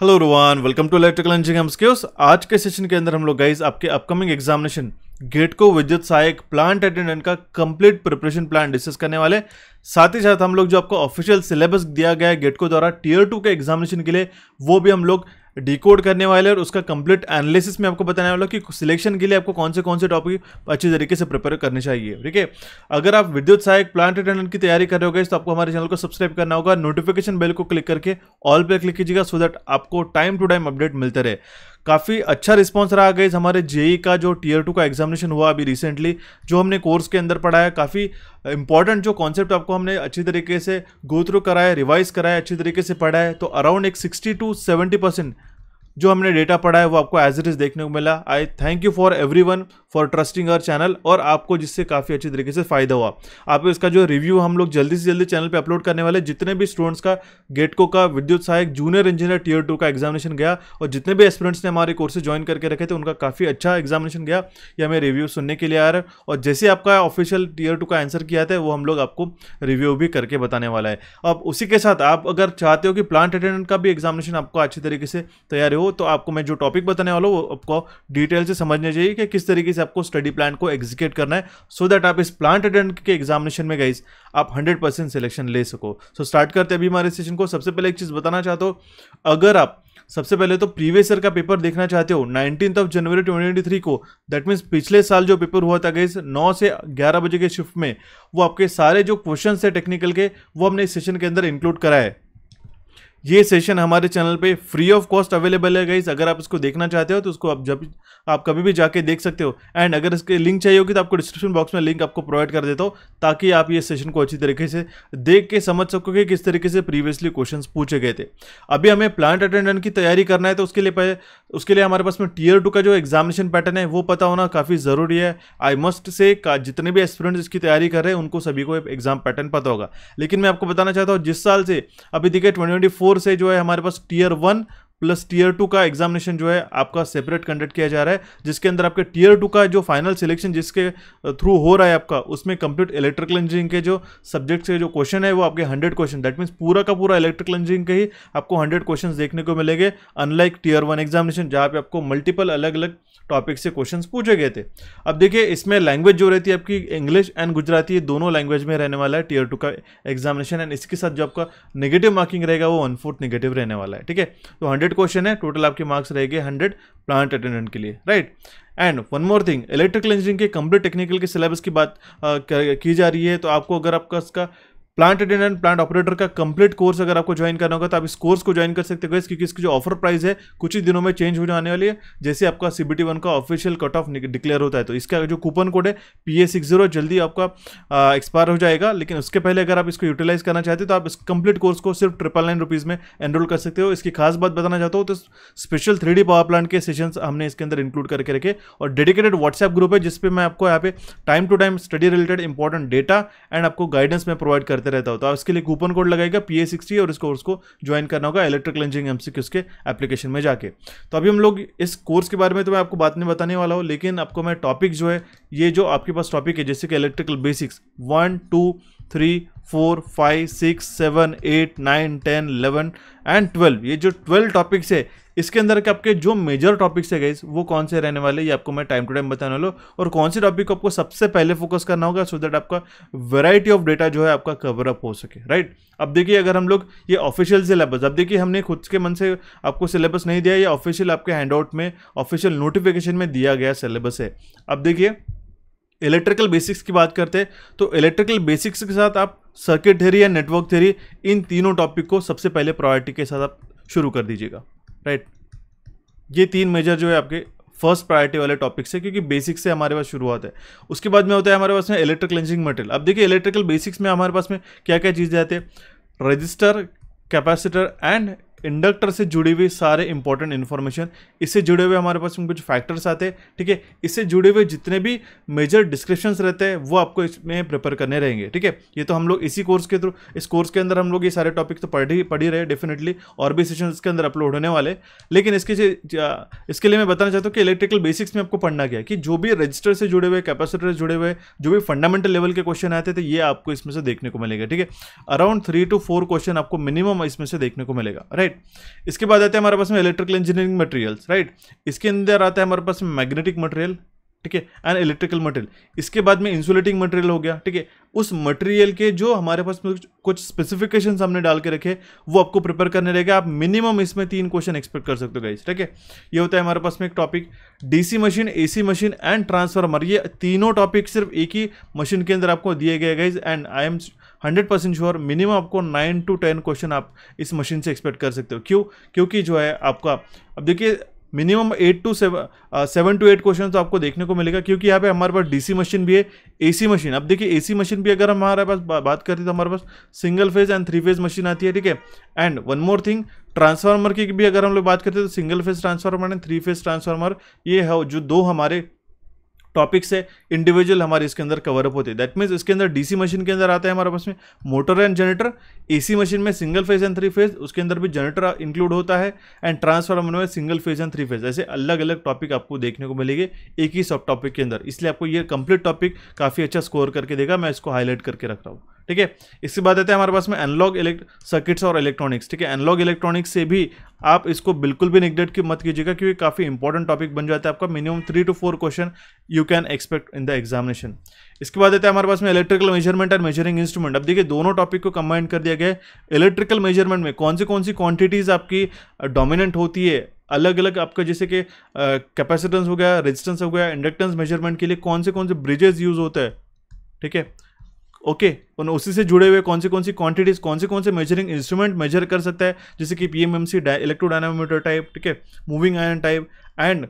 hello everyone welcome to electrical engineering skills आज के session के अंदर हम लोग गाइज आपके अपकमिंग एग्जामिनेशन गेट को विद्युत सहायक प्लांट अटेंडेंट का कंप्लीट प्रिपरेशन प्लान डिस्कस करने वाले साथ ही साथ हम लोग जो आपको ऑफिशियल सिलेबस दिया गया है गेट को द्वारा टीयर टू के एग्जामिनेशन के लिए वो भी हम लोग डिकोड करने वाले और उसका कंप्लीट एनालिसिस में आपको बताने वाला कि सिलेक्शन के लिए आपको कौन से कौन से टॉपिक अच्छी तरीके से प्रिपेयर करने चाहिए ठीक है अगर आप विद्युत सहायक प्लांट अटेंडेंट की तैयारी कर रहे हो तो आपको हमारे चैनल को सब्सक्राइब करना होगा नोटिफिकेशन बेल को क्लिक करके ऑल पे क्लिक कीजिएगा सो दैट आपको टाइम टू टाइम अपडेट मिलते रहे काफ़ी अच्छा रिस्पांस रहा गई हमारे जेई e e का जो टीयर टू का एग्जामिनेशन हुआ अभी रिसेंटली जो हमने कोर्स के अंदर पढ़ाया काफ़ी इंपॉर्टेंट जो कॉन्सेप्ट आपको हमने अच्छी तरीके से गो थ्रू कराया रिवाइज कराया अच्छी तरीके से पढ़ा है तो अराउंड एक सिक्सटी टू सेवेंटी परसेंट जो हमने डेटा पढ़ा है वो आपको एज इट इज़ देखने को मिला I thank you for everyone for trusting our channel और आपको जिससे काफ़ी अच्छी तरीके से फ़ायदा हुआ आप इसका जो रिव्यू हम लोग जल्दी से जल्दी चैनल पे अपलोड करने वाले जितने भी स्टूडेंट्स का गेटको का विद्युत सहायक जूनियर इंजीनियर टीयर टू का एग्जामिनेशन गया और जितने भी स्टूडेंट्स ने हमारे कोर्सेज ज्वाइन करके रखे थे उनका काफ़ी अच्छा एग्जामिनेशन गया या मैं रिव्यू सुनने के लिए आ रहा है और जैसे आपका ऑफिशियल टीयर टू का आंसर किया था वो हम लोग आपको रिव्यू भी करके बताने वाला है अब उसी के साथ आप अगर चाहते हो कि प्लांट अटेंडेंट का भी एग्जामिनेशन आपको अच्छी तरीके से तैयार हो तो आपको मैं जो टॉपिक बताने वाला हूँ वो आपको डिटेल से समझना चाहिए कि किस तरीके से आपको स्टडी प्लान को एग्जीक्यूट करना है सो so दैट आप इस प्लांट अटेंड के एग्जामिनेशन में गाइज आप हंड्रेड परसेंट सिलेक्शन ले सको सो so स्टार्ट करते अभी हमारे सेशन को सबसे पहले एक चीज़ बताना चाहता हूँ अगर आप सबसे पहले तो प्रीवियस ईयर का पेपर देखना चाहते हो नाइनटीन ऑफ जनवरी ट्वेंटी को दैट मीन्स पिछले साल जो पेपर हुआ था गैस नौ से ग्यारह बजे के शिफ्ट में वो आपके सारे जो क्वेश्चन है टेक्निकल के वो हमने इस सेशन के अंदर इंक्लूड कराए ये सेशन हमारे चैनल पे फ्री ऑफ कॉस्ट अवेलेबल है गाइज अगर आप इसको देखना चाहते हो तो उसको आप जब आप कभी भी जाके देख सकते हो एंड अगर इसके लिंक चाहिए होगी तो आपको डिस्क्रिप्शन बॉक्स में लिंक आपको प्रोवाइड कर देता हूँ ताकि आप ये सेशन को अच्छी तरीके से देख के समझ सको कि किस तरीके से प्रीवियसली क्वेश्चन पूछे गए थे अभी हमें प्लांट अटेंडेंट की तैयारी करना है तो उसके लिए उसके लिए हमारे पास में टीयर टू का जो एग्जामिनेशन पैटर्न है वो पता होना काफ़ी ज़रूरी है आई मस्ट से जितने भी स्टूडेंट्स इसकी तैयारी कर रहे हैं उनको सभी को एग्जाम पैटर्न पता होगा लेकिन मैं आपको बताना चाहता हूँ जिस साल से अभी देखिए ट्वेंटी फोर से जो है हमारे पास tier one plus tier two का एग्जामिनेशन जो है आपका सेपरेट कंडक्ट किया जा रहा है जिसके अंदर आपके टीयर टू का जो फाइनल सिलेक्शन जिसके थ्रू हो रहा है आपका उसमें कंप्लीट इलेक्ट्रिकल इंजीनियरिंग के जो सब्जेक्ट के जो क्वेश्चन है वो आपके हंड्रेड क्वेश्चन दैट मीन्स पूरा का पूरा इलेक्ट्रिकल इंजीनियरिंग के ही आपको हंड्रेड क्वेश्चन देखने को मिलेंगे अनलाइक टीयर वन एग्जामिनेशन जहाँ पे आपको मल्टीपल अलग अलग टॉपिक से क्वेश्चंस पूछे गए थे अब देखिए इसमें लैंग्वेज जो रहती है आपकी इंग्लिश एंड गुजराती दोनों लैंग्वेज में रहने वाला है टीयर टू का एग्जामिनेशन एंड इसके साथ जो आपका नेगेटिव मार्किंग रहेगा वो वन फोर्थ नेगेटिव रहने वाला है ठीक है तो हंड्रेड क्वेश्चन है टोटल आपके मार्क्स रहेंगे हंड्रेड प्लांट अटेंडेंट के लिए right and one more thing electrical engineering के कंप्लीट टेक्निकल के सिलेबस की बात की जा रही है तो आपको अगर आपका इसका प्लांट अटेंडेंट प्लांट ऑपरेटर का कंप्लीट कोर्स अगर आपको ज्वाइन करना होगा तो आप इस कोर्स को ज्वाइन कर सकते हो क्योंकि इसकी जो ऑफर प्राइस है कुछ ही दिनों में चेंज हो जाने वाली है जैसे आपका सीबीटी वन का ऑफिशियल कट ऑफ डिक्लेयर होता है तो इसका जो कूपन कोड है पी ए सिक्स जीरो जल्दी आपका एक्सपायर हो जाएगा लेकिन उसके पहले अगर आप इसको यूटिलाइज करना चाहते हो तो आप इस कंप्लीट कोर्स को सिर्फ ट्रिपल नाइन रुपीज़ में एनरोल कर सकते हो इसकी खास बात बताना चाहता हूँ तो स्पेशल थ्री पावर प्लांट के सेशन हमने इसके अंदर इंक्लूड करके रखे और डेडिकेटेड व्हाट्सएप ग्रुप है जिसपे मैं आपको यहाँ पे time to time study related important data and आपको गाइडेंस में प्रोवाइड करता करते रहता हो तो आप इसके लिए कूपन कोड लगाएगा पी ए सिक्सटी और इस कोर्स को ज्वाइन करना होगा इलेक्ट्रिक क्लेंजिंग एम सी के एप्लीकेशन में जाके तो अभी हम लोग इस कोर्स के बारे में तो मैं आपको बात नहीं बताने वाला हूँ लेकिन आपको मैं टॉपिक जो है ये जो आपके पास टॉपिक है जैसे कि electrical basics one two three four five six seven eight nine ten eleven and twelve ये जो ट्वेल्व टॉपिक्स है इसके अंदर के आपके जो मेजर टॉपिक्स है गाइज वो कौन से रहने वाले ये आपको मैं टाइम टू टाइम बताने वाला हूँ और कौन से टॉपिक को आपको सबसे पहले फोकस करना होगा सो दैट आपका वेराइटी ऑफ डेटा जो है आपका कवर अप हो सके राइट अब देखिए अगर हम लोग ये ऑफिशियल सिलेबस अब देखिए हमने खुद के मन से आपको सिलेबस नहीं दिया ये ऑफिशियल आपके हैंड आउट में ऑफिशियल नोटिफिकेशन में दिया गया सिलेबस है अब देखिए इलेक्ट्रिकल बेसिक्स की बात करते हैं तो इलेक्ट्रिकल बेसिक्स के साथ आप सर्किट थेरी या नेटवर्क थेरी इन तीनों टॉपिक को सबसे पहले प्रायोरिटी के साथ आप शुरू कर दीजिएगा राइट ये तीन मेजर जो है आपके फर्स्ट प्रायोरिटी वाले टॉपिक से क्योंकि बेसिक से हमारे पास शुरुआत है उसके बाद में होता है हमारे पास में इलेक्ट्रिक क्लेंजिंग मटेरियल अब देखिए इलेक्ट्रिकल बेसिक्स में हमारे पास में क्या क्या चीज़ें आते हैं रजिस्टर कैपेसिटर एंड इंडक्टर से जुड़ी हुई सारे इंपॉर्टेंट इन्फॉर्मेशन इससे जुड़े हुए हमारे पास कुछ फैक्टर्स आते हैं ठीक है इससे जुड़े हुए जितने भी मेजर डिस्क्रिप्शंस रहते हैं वो आपको इसमें प्रिपेयर करने रहेंगे ठीक है ये तो हम लोग इसी कोर्स के थ्रू इस कोर्स के अंदर हम लोग ये सारे टॉपिक तो पढ़ ही पढ़ ही रहे डेफिनेटली और भी सेशन इसके अंदर अपलोड होने वाले लेकिन इसके इसके लिए मैं बताना चाहता हूँ कि इलेक्ट्रिकल बेसिक्स में आपको पढ़ना क्या कि जो भी रजिस्टर से जुड़े हुए कैपेसिटर से जुड़े हुए जो भी फंडामेंटल लेवल के क्वेश्चन आते थे ये आपको इसमें से देखने को मिलेगा ठीक है around three to four question आपको मिनिमम इसमें से देखने को मिलेगा राइट राइट इसके बाद आते हैं हमारे पास में इलेक्ट्रिकल इंजीनियरिंग मटेरियल्स राइट इसके अंदर आता है हमारे पास मैग्नेटिक मटेरियल ठीक है एंड इलेक्ट्रिकल मटेरियल इसके बाद में इंसुलेटिंग मटेरियल हो गया ठीक है उस मटेरियल के जो हमारे पास कुछ स्पेसिफिकेशन हमने डाल के रखे वो आपको प्रिपेयर करने रहेगा आप मिनिमम इसमें तीन क्वेश्चन एक्सपेक्ट कर सकते हो गाइज ठीक है ये होता है हमारे पास में एक topic DC machine AC machine and transformer ये तीनों टॉपिक सिर्फ एक ही मशीन के अंदर आपको दिए गए guys and I am hundred percent sure minimum आपको नाइन टू टेन क्वेश्चन आप इस मशीन से एक्सपेक्ट कर सकते हो क्यों क्योंकि जो है आपका अब देखिए minimum eight to seven seven to eight question तो आपको देखने को मिलेगा क्योंकि यहाँ पे हमारे पास डीसी मशीन भी है एसी मशीन अब देखिए एसी मशीन भी अगर हमारे पास बा, बात करते हैं तो हमारे पास single phase and three phase machine आती है ठीक है and one more thing transformer की भी अगर हम लोग बात करते हैं तो single phase transformer and three phase transformer ये है जो दो हमारे टॉपिक्स है इंडिविजुअल हमारे इसके अंदर कवर अप होते हैं दैट मीन्स इसके अंदर डीसी मशीन के अंदर आता है हमारे पास में motor and generator AC machine में single phase and three phase उसके अंदर भी जनरेटर इंक्लूड होता है एंड ट्रांसफार्मर में single phase and three phase ऐसे अलग अलग टॉपिक आपको देखने को मिलेंगे एक ही सब टॉपिक के अंदर इसलिए आपको ये कंप्लीट टॉपिक काफ़ी अच्छा स्कोर करके देगा मैं इसको हाईलाइट करके रख रहा हूँ ठीक है इसके बाद आते हैं हमारे पास में एनलॉग इलेक्ट सर्किट्स और इलेक्ट्रॉनिक्स ठीक है एनलॉग इलेक्ट्रॉनिक्स से भी आप इसको बिल्कुल भी निगलेक्ट मत कीजिएगा क्योंकि काफ़ी इंपॉर्टेंट टॉपिक बन जाता है आपका minimum three to four question you can expect in the examination इसके बाद आते हैं हमारे पास में electrical measurement and measuring instrument अब देखिए दोनों टॉपिक को कंबाइंड कर दिया गया है इलेक्ट्रिकल मेजरमेंट में कौन सी कौन सी क्वांटिटीज़ आपकी डोमिनेंट होती है अलग अलग आपका जैसे कि कैपेसिटेंस हो गया रेजिस्टेंस हो गया इंडक्टेंस मेजरमेंट के लिए कौन से कौन से ब्रिजेज यूज़ होते हैं ठीक है ओके okay, उसी से जुड़े हुए कौन सी कौन सी क्वांटिटीज कौन से कौन से मेजरिंग इंस्ट्रूमेंट मेजर कर सकता है जैसे कि PMMC M M C electrodynamometer type ठीक है moving iron type and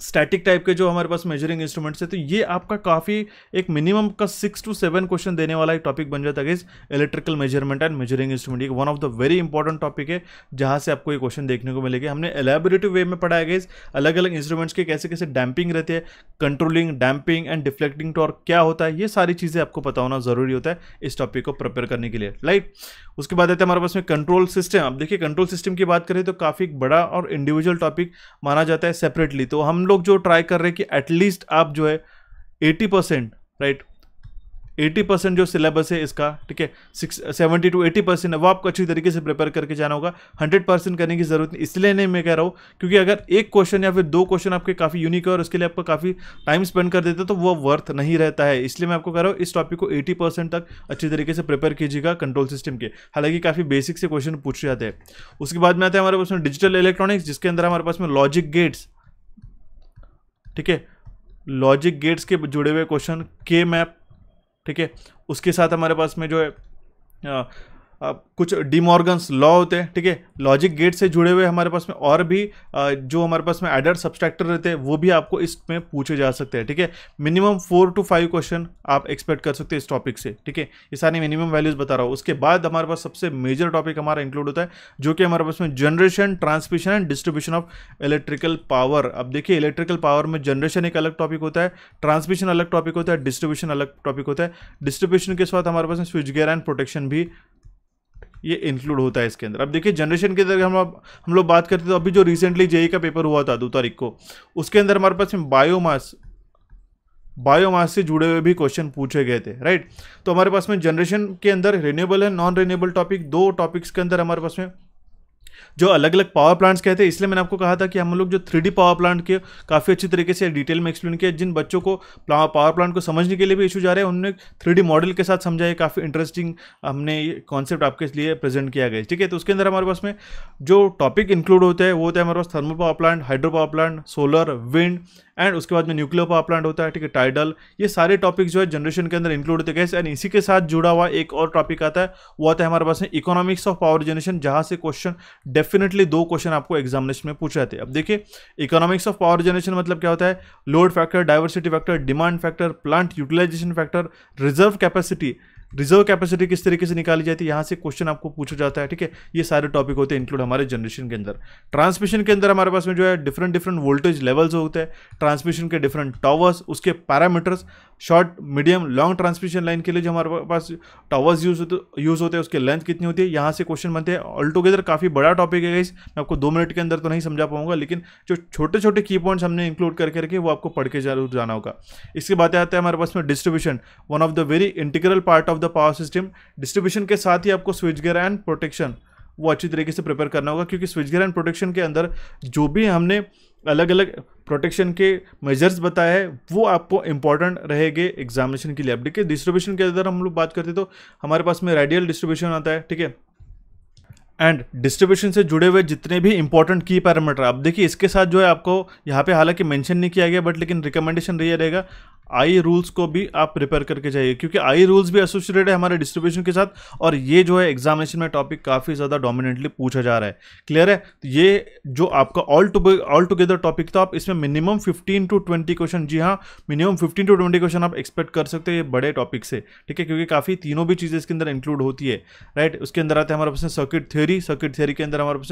static type के जो हमारे पास मेजरिंग इंस्ट्रूमेंट्स है तो ये आपका काफ़ी एक मिनिमम का सिक्स टू सेवन क्वेश्चन देने वाला एक टॉपिक बन जाता है इस electrical measurement and measuring instrument ये one of the very important topic है जहाँ से आपको ये क्वेश्चन देखने को मिलेगा हमने एलेबोरेटिव वे में पढ़ाया गया अलग अलग इंस्ट्रूमेंट्स के कैसे कैसे डैम्पिंग रहती है controlling damping and deflecting torque क्या होता है ये सारी चीज़ें आपको पता होना जरूरी होता है इस टॉपिक को प्रिपेयर करने के लिए राइट उसके बाद आते हैं हमारे पास में कंट्रोल सिस्टम आप देखिए कंट्रोल सिस्टम की बात करें तो काफ़ी बड़ा और इंडिविजुअल टॉपिक माना जाता है सेपरेटली तो हम लोग जो ट्राई कर रहे हैं कि एटलीस्ट आप जो है eighty percent right eighty percent जो सिलेबस है इसका ठीक है six seventy to eighty percent वो आपको अच्छी तरीके से प्रिपेयर करके जाना होगा हंड्रेड परसेंट करने की जरूरत नहीं इसलिए नहीं मैं कह रहा हूँ क्योंकि अगर एक क्वेश्चन या फिर दो क्वेश्चन आपके काफ़ी यूनिक है और उसके लिए आपको काफ़ी टाइम स्पेंड कर देते तो वो वर्थ नहीं रहता है इसलिए मैं आपको कह रहा हूँ इस टॉपिक को एटी परसेंट तक अच्छी तरीके से प्रिपेयर कीजिएगा कंट्रोल सिस्टम के हालांकि काफ़ी बेसिक से क्वेश्चन पूछ जाते हैं उसके बाद में आते हैं हमारे पास में डिजिटल इलेक्ट्रॉनिक्स जिसके अंदर हमारे पास में लॉजिक गेट्स ठीक है लॉजिक गेट्स के जुड़े हुए क्वेश्चन के मैप ठीक है उसके साथ हमारे पास में जो है कुछ डिमॉर्गन्स लॉ होते हैं ठीक है लॉजिक गेट से जुड़े हुए हमारे पास में और भी जो हमारे पास में एडर सब्सट्रैक्टर रहते हैं वो भी आपको इसमें पूछे जा सकते हैं ठीक है minimum four to five question आप एक्सपेक्ट कर सकते हैं इस टॉपिक से ठीक है ये सारे मिनिमम वैल्यूज बता रहा हूँ उसके बाद हमारे पास सबसे मेजर टॉपिक हमारा इंक्लूड होता है जो कि हमारे पास में generation transmission and distribution of electrical power अब देखिए इलेक्ट्रिकल पावर में जनरेशन एक अलग टॉपिक होता है ट्रांसमिशन अलग टॉपिक होता है डिस्ट्रीब्यूशन अलग टॉपिक होता है डिस्ट्रीब्यूशन के साथ हमारे पास में स्विच गेयर एंड प्रोटेक्शन भी ये इंक्लूड होता है इसके अंदर अब देखिए जनरेशन के अंदर हम हम लोग बात करते तो अभी जो रिसेंटली जेई का पेपर हुआ था दो तारीख को उसके अंदर हमारे पास बायोमास बायोमास से जुड़े हुए भी क्वेश्चन पूछे गए थे राइट तो हमारे पास में जनरेशन के अंदर रिन्यूएबल है नॉन रिन्यूएबल टॉपिक दो टॉपिक्स के अंदर हमारे पास में जो अलग अलग पावर प्लांट्स कहते हैं इसलिए मैंने आपको कहा था कि हम लोग जो थ्री पावर प्लांट के काफ़ी अच्छी तरीके से डिटेल में एक्सप्लेन किया जिन बच्चों को पावर प्लांट को समझने के लिए भी इशू जा रहे हैं उन्होंने थ्री मॉडल के साथ समझाया काफ़ी इंटरेस्टिंग हमने कॉन्सेप्ट आपके लिए प्रेजेंट किया गया ठीक है तो उसके अंदर हमारे पास में जो टॉपिक इंक्लूड होते हैं वो होता है हमारे पास thermal power plant hydro power plant solar wind and उसके बाद में न्यूक्लियर पावर प्लांट होता है ठीक है टाइडल ये सारे टॉपिक जो है जनरेशन के अंदर इंक्लूड होते गए एंड इसी के साथ जुड़ा हुआ एक और टॉपिक आता है वो आता है हमारे पास में इकोनॉमिक्स ऑफ पावर जनरेशन जहाँ से क्वेश्चन डेफिनेटली दो क्वेश्चन आपको एग्जामिनेशन में पूछ जाते थे अब देखिए इकोनॉमिक्स ऑफ पावर जनरेशन मतलब क्या होता है load factor diversity factor demand factor plant utilization factor reserve capacity reserve capacity किस तरीके से निकाली जाती है यहाँ से क्वेश्चन आपको पूछा जाता है ठीक है ये सारे टॉपिक होते हैं इंक्लूड हमारे जनरेशन के अंदर ट्रांसमिशन के अंदर हमारे पास में जो है डिफरेंट डिफरेंट वोल्टेज लेवल्स होते हैं ट्रांसमिशन के डिफरेंट टॉवर्स उसके parameters short medium long transmission line के लिए जो हमारे पास टावर्स यूज होते यूज़ होते हैं उसके लेंथ कितनी होती है यहाँ से क्वेश्चन बनते हैं ऑल टुगेदर काफ़ी बड़ा टॉपिक है इस मैं आपको दो मिनट के अंदर तो नहीं समझा पाऊंगा लेकिन जो छोटे छोटे की पॉइंट्स हमने इंक्लूड करके रखे वो आपको पढ़ के जरूर जाना होगा इसके बाद आता है हमारे पास में distribution one of the very integral part of the power system distribution के साथ ही आपको स्विच गेयर एंड प्रोटेक्शन वो अच्छी तरीके से प्रिपेयर करना होगा क्योंकि स्विचगियर एंड प्रोटेक्शन के अंदर जो भी हमने अलग अलग प्रोटेक्शन के मेजर्स बताए हैं वो आपको इंपॉर्टेंट रहेगे एग्जामिनेशन के लिए अब ठीक है डिस्ट्रीब्यूशन के अंदर हम लोग बात करते तो हमारे पास में रेडियल डिस्ट्रीब्यूशन आता है ठीक है एंड डिस्ट्रीब्यूशन से जुड़े हुए जितने भी इंपॉर्टेंट की पैरामीटर आप देखिए इसके साथ जो है आपको यहाँ पे हालांकि मेंशन नहीं किया गया बट लेकिन रिकमेंडेशन रही रहेगा आई रूल्स को भी आप प्रिपेयर करके जाइए क्योंकि आई रूल्स भी एसोसिएटेड है हमारे डिस्ट्रीब्यूशन के साथ और ये जो है एग्जामिनेशन में टॉपिक काफ़ी ज़्यादा डोमिनेंटली पूछा जा रहा है क्लियर है तो ये जो आपका all to all together topic था आप इसमें मिनिमम 15 टू 20 क्वेश्चन जी हाँ मिनिमम 15 टू 20 क्वेश्चन आप एक्सपेक्ट कर सकते हो ये बड़े टॉपिक से ठीक है क्योंकि काफ़ी तीनों भी चीज़ें इसके अंदर इंक्लूड होती है राइट उसके अंदर आते हैं हमारे पास circuit theory theory circuit theory के अंदर हमारे पास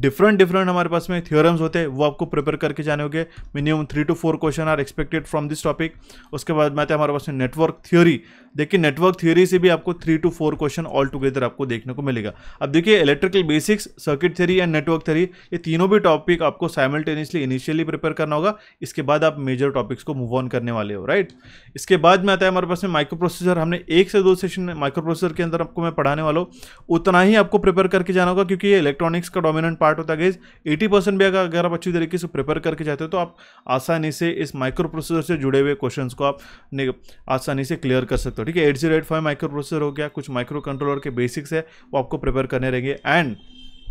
डिफरेंट डिफरेंट हमारे पास में थियोरम्स होते हैं वो आपको प्रिपेयर करके जाने होंगे minimum three to four question are expected from this topic उसके बाद में आते हैं हमारे पास में नेटवर्क थ्योरी देखिए नेटवर्क थ्योरी से भी आपको three to four question all together आपको देखने को मिलेगा अब देखिए electrical basics circuit theory and network theory ये तीनों भी टॉपिक आपको साइमल्टेनियसली इनिशियली प्रिपेयर करना होगा इसके बाद आप मेजर टॉपिक्स को मूव ऑन करने वाले हो राइट इसके बाद में आता है हमारे पास में माइक्रो प्रोसेसर हमने एक से दो सेशन माइक्रो प्रोसेसर के अंदर आपको मैं पढ़ाने वाला हूँ उतना ही आपको प्रिपेयर करके जाना होगा क्योंकि ये इलेक्ट्रॉनिक्स का डोमिनेंट पार्ट होता है गैस एटी परसेंट भी अगर अगर आप अच्छी तरीके से प्रिपेयर करके जाते हो तो आप आसानी से इस माइक्रो प्रोसेसर से जुड़े हुए क्वेश्चन को आप आसानी से क्लियर कर सकते हो ठीक है eight zero eight five microprocessor हो गया कुछ माइक्रो कंट्रोलर के बेसिक्स है वो आपको प्रिपेयर करने रहेंगे एंड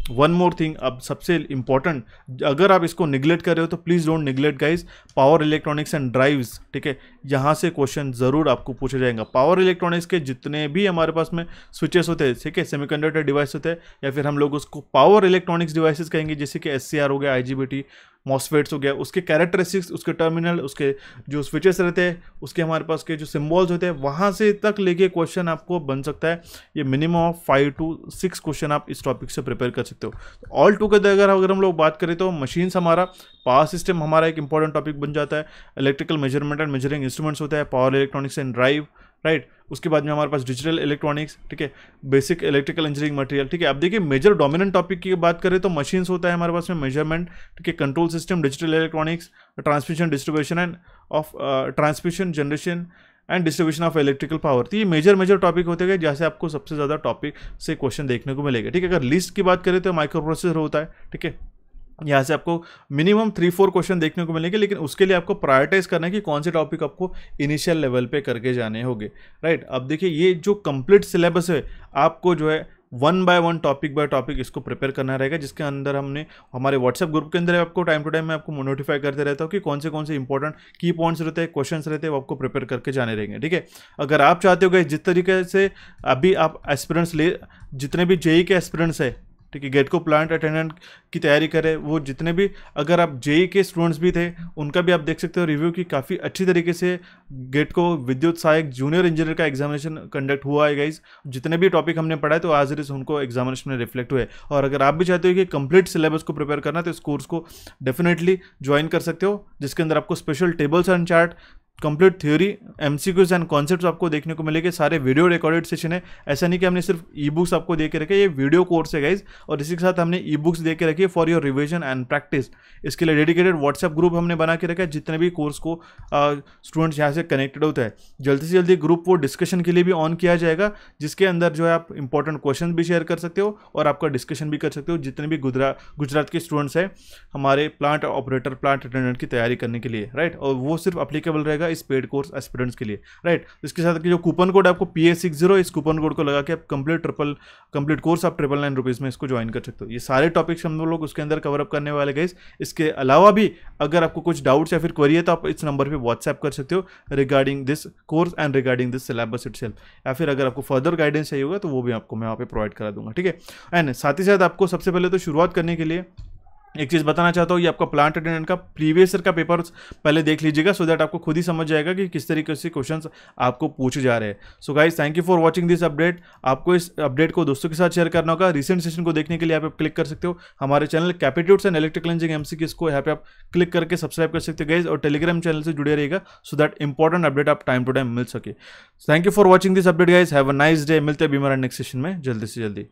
वन मोर थिंग अब सबसे इंपॉर्टेंट अगर आप इसको निगलेक्ट कर रहे हो तो please don't neglect guys power electronics and drives ठीक है यहाँ से क्वेश्चन ज़रूर आपको पूछा जाएगा पावर इलेक्ट्रॉनिक्स के जितने भी हमारे पास में स्विचेस होते हैं ठीक है सेमी कंडक्टर डिवाइस होते हैं या फिर हम लोग उसको पावर इलेक्ट्रॉनिक्स डिवाइसेज़ कहेंगे जैसे कि एस हो गया आई मॉसफेट्स हो गया उसके कैरेक्टरिस्टिक्स उसके टर्मिनल उसके जो स्विचेस रहते हैं उसके हमारे पास के जो सिम्बॉल्स होते हैं वहाँ से तक लेके क्वेश्चन आपको बन सकता है ये minimum of five to six question आप इस टॉपिक से प्रिपेयर कर सकते हो ऑल टुगेदर अगर अगर हम लोग बात करें तो मशीन्स हमारा पावर सिस्टम हमारा एक इंपॉर्टेंट टॉपिक बन जाता है electrical measurement and measuring instruments होता है power electronics and drive right उसके बाद में हमारे पास डिजिटल इलेक्ट्रॉनिक्स ठीक है बेसिक इलेक्ट्रिकल इंजीनियरिंग मटेरियल ठीक है अब देखिए मेजर डोमिनेंट टॉपिक की बात करें तो मशीन्स होता है हमारे पास में मेजरमेंट ठीक है control system digital electronics transmission distribution and of transmission generation and distribution of electrical power तो ये मेजर मेजर टॉपिक होते गए जैसे आपको सबसे ज़्यादा टॉपिक से क्वेश्चन देखने को मिलेगा ठीक है अगर लिस्ट की बात करें तो माइक्रो प्रोसेसर होता है ठीक है यहाँ से आपको मिनिमम थ्री फोर क्वेश्चन देखने को मिलेंगे लेकिन उसके लिए आपको प्रायोरिटाइज करना है कि कौन से टॉपिक आपको इनिशियल लेवल पे करके जाने होंगे राइट अब देखिए ये जो कंप्लीट सिलेबस है आपको जो है one by one topic by topic इसको प्रिपेयर करना रहेगा जिसके अंदर हमने हमारे व्हाट्सएप ग्रुप के अंदर आपको टाइम टू टाइम मैं आपको नोटिफाई करते रहता हूँ कि कौन से कौन से इंपॉर्टेंट की पॉइंट्स रहते हैं क्वेश्चन रहते हैं वो आपको प्रिपेयर करके जाने रहेंगे ठीक है अगर आप चाहते हो गए जिस तरीके से अभी आप एक्सपीरियंस ले जितने भी जेई के एक्सपीरियंस है ठीक है गेट को प्लांट अटेंडेंट की तैयारी करें वो जितने भी अगर आप जेई के स्टूडेंट्स भी थे उनका भी आप देख सकते हो रिव्यू की काफ़ी अच्छी तरीके से गेट को विद्युत सहायक जूनियर इंजीनियर का एग्जामिनेशन कंडक्ट हुआ है गाइज जितने भी टॉपिक हमने पढ़ाए तो आज रिस उनको एग्जामिनेशन में रिफ्लेक्ट हुए और अगर आप भी चाहते हो कि कंप्लीट सिलेबस को प्रिपेयर करना तो इस कोर्स को डेफिनेटली ज्वाइन कर सकते हो जिसके अंदर आपको special tables and chart complete theory cues and concept आपको देखने को मिलेंगे सारे वीडियो रिकॉर्डेड सेशन है ऐसा नहीं कि हमने सिर्फ ई बुक्स आपको दे के रखे ये वीडियो कोर्स है गाइज और इसी के साथ हमने ई बुक्स दे के रखी है for your revision and practice इसके लिए डेडिकेटेड व्हाट्सएप ग्रुप हमने बना के रखा है जितने भी कोर्स को स्टूडेंट्स यहाँ से कनेक्टेड होता है जल्दी से जल्दी ग्रुप वो डिस्कशन के लिए भी ऑन किया जाएगा जिसके अंदर जो है आप इंपॉर्टेंट क्वेश्चन भी शेयर कर सकते हो और आपका डिस्कशन भी कर सकते हो जितने भी गुजरा गुजरात के स्टूडेंट्स हैं हमारे प्लांट ऑपरेटर प्लांट अटेंडेंट की तैयारी करने के लिए राइट और वो सिर्फ अप्लीकेबल रहेगा रहेगा इस पेड कोर्स स्टूडेंट्स के लिए राइट इसके साथ जो कूपन कोड आपको पी एस सिक्स जीरो इस कूपन कोड को लगा के आप कंप्लीट ट्रिपल कंप्लीट कोर्स आप ट्रिपल नाइन रुपीज़ में इसको ज्वाइन कर सकते हो ये सारे टॉपिक्स हम लोग उसके अंदर कवरअप करने वाले गए इसके अलावा भी अगर आपको कुछ डाउट्स या फिर क्वेरी है तो आप इस नंबर पर व्हाट्सएप कर सकते हो regarding this course and regarding this syllabus it या फिर अगर आपको फर्दर गाइडेंस चाहिए होगा तो वो भी आपको मैं वहाँ पर प्रोवाइड करा दूंगा ठीक है एंड साथ ही साथ आपको सबसे पहले तो शुरुआत करने के लिए एक चीज़ बताना चाहता हूँ ये आपका प्लांट अटेंडेंट का प्रीवियस ईयर का पेपर पहले देख लीजिएगा सो दैट आपको खुद ही समझ जाएगा कि किस तरीके से क्वेश्चंस आपको पूछे जा रहे हैं so guys thank you for watching this update आपको इस अपडेट को दोस्तों के साथ शेयर करना होगा रिसेंट सेशन को देखने के लिए आप क्लिक कर सकते हो हमारे चैनल कैपिट्यूट्स एंड इलेक्ट्रिक लेंजिंग एम सी को यहाँ पे आप क्लिक करके सब्सक्राइब कर सकते हो गाइज और टेलीग्राम चैनल से जुड़े रहेगा सो दैट इंपॉर्टेंट अपडेट आप टाइम टू टाइम मिल सके thank you for watching this update guys have a nice day मिलते बीमार नेक्स्ट सेशन में जल्दी से जल्दी